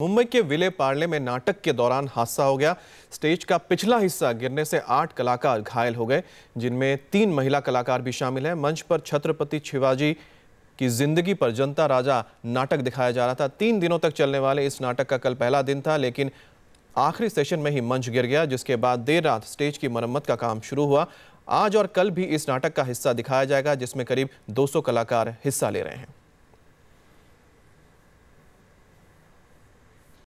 मुंबई के विले पार्ले में नाटक के दौरान हादसा हो गया स्टेज का पिछला हिस्सा गिरने से आठ कलाकार घायल हो गए जिनमें तीन महिला कलाकार भी शामिल हैं मंच पर छत्रपति शिवाजी की जिंदगी पर जनता राजा नाटक दिखाया जा रहा था तीन दिनों तक चलने वाले इस नाटक का कल पहला दिन था लेकिन आखिरी सेशन में ही मंच गिर गया जिसके बाद देर रात स्टेज की मरम्मत का काम शुरू हुआ आज और कल भी इस नाटक का हिस्सा दिखाया जाएगा जिसमें करीब दो कलाकार हिस्सा ले रहे हैं